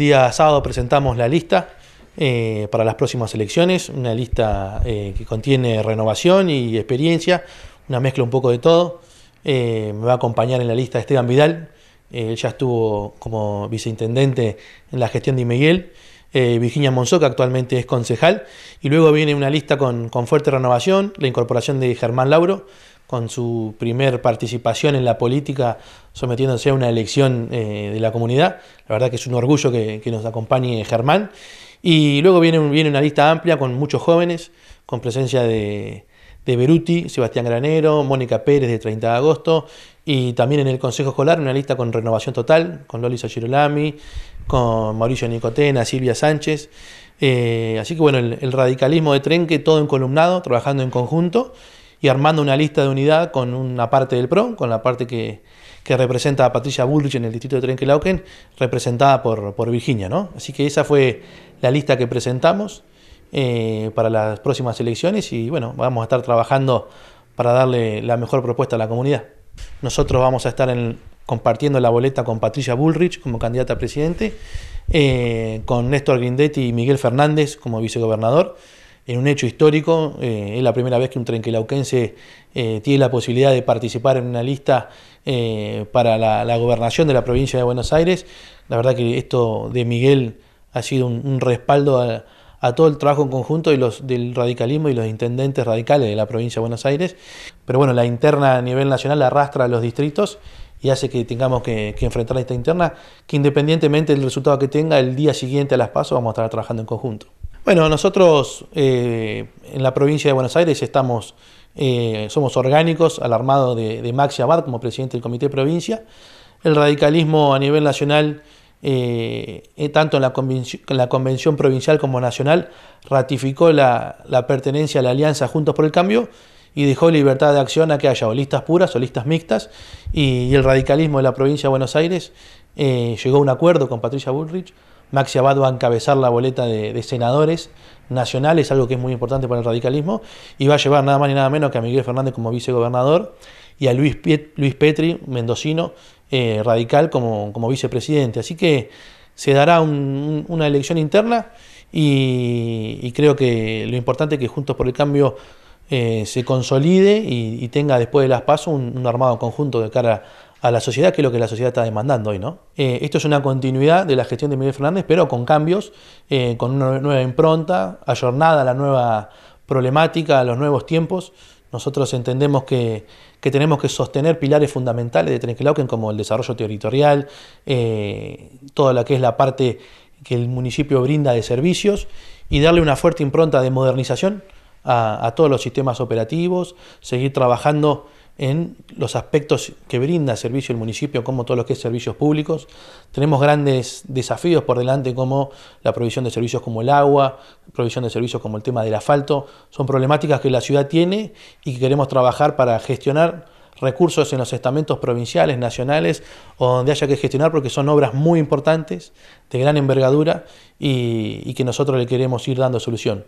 día sábado presentamos la lista eh, para las próximas elecciones, una lista eh, que contiene renovación y experiencia, una mezcla un poco de todo. Eh, me va a acompañar en la lista Esteban Vidal, él ya estuvo como viceintendente en la gestión de Miguel. Virginia Monzó, que actualmente es concejal, y luego viene una lista con, con fuerte renovación, la incorporación de Germán Lauro, con su primer participación en la política, sometiéndose a una elección eh, de la comunidad. La verdad que es un orgullo que, nos acompañe Germán. Y luego viene, viene, una lista amplia con muchos jóvenes, con presencia de, Beruti, Sebastián Granero, Mónica Pérez de 30 de agosto, y también en el Consejo Escolar una lista con Renovación Total, con Loli Sachirolami, con Mauricio Nicotena, Silvia Sánchez. Eh, así que bueno, el, el radicalismo de Trenque, todo encolumnado, trabajando en conjunto y armando una lista de unidad con una parte del PRO, con la parte que, representa a Patricia Bullrich en el distrito de Trenquelauquen, representada por, Virginia. Así que esa fue la lista que presentamos eh, para las próximas elecciones y bueno, vamos a estar trabajando para darle la mejor propuesta a la comunidad. Nosotros vamos a estar compartiendo la boleta con Patricia Bullrich como candidata a presidente, eh, con Néstor Grindetti y Miguel Fernández como vicegobernador en un hecho histórico. Eh, es la primera vez que un trenquelauquense eh, tiene la posibilidad de participar en una lista eh, para la, gobernación de la provincia de Buenos Aires. La verdad que esto de Miguel ha sido un, respaldo a, todo el trabajo en conjunto los, del radicalismo y los intendentes radicales de la provincia de Buenos Aires. Pero bueno, la interna a nivel nacional arrastra a los distritos y hace que tengamos que, que, enfrentar esta interna, que independientemente del resultado que tenga, el día siguiente a las pasos vamos a estar trabajando en conjunto. Bueno, nosotros eh, en la provincia de Buenos Aires estamos, eh, somos orgánicos al armado de, de Maxi Abad como presidente del Comité de Provincia. El radicalismo a nivel nacional, eh, tanto en la, convención, provincial como nacional, ratificó la, pertenencia a la alianza Juntos por el Cambio y dejó libertad de acción a que haya o listas puras o listas mixtas. Y, el radicalismo de la provincia de Buenos Aires llegó a un acuerdo con Patricia Bullrich Maxi Abad va a encabezar la boleta de, senadores nacionales, algo que es muy importante para el radicalismo, y va a llevar nada más ni nada menos que a Miguel Fernández como vicegobernador y a Luis, Luis Petri, mendocino, eh, radical, como, como, vicepresidente. Así que se dará una elección interna y, creo que lo importante es que Juntos por el Cambio eh, se consolide y, tenga después de las pasos un, un armado conjunto de cara a a la sociedad, que es lo que la sociedad está demandando hoy. ¿no? Eh, esto es una continuidad de la gestión de Miguel Fernández, pero con cambios, eh, con una nueva impronta, ayornada a la nueva problemática, a los nuevos tiempos. Nosotros entendemos que, tenemos que sostener pilares fundamentales de Trenquelauquen como el desarrollo territorial, eh, toda la que es la parte que el municipio brinda de servicios y darle una fuerte impronta de modernización a todos los sistemas operativos, seguir trabajando en los aspectos que brinda servicio el municipio, como todo lo que es servicios públicos. Tenemos grandes desafíos por delante, como la provisión de servicios como el agua, provisión de servicios como el tema del asfalto. Son problemáticas que la ciudad tiene y que queremos trabajar para gestionar recursos en los estamentos provinciales, nacionales, o donde haya que gestionar, porque son obras muy importantes, de gran envergadura, y que nosotros le queremos ir dando solución.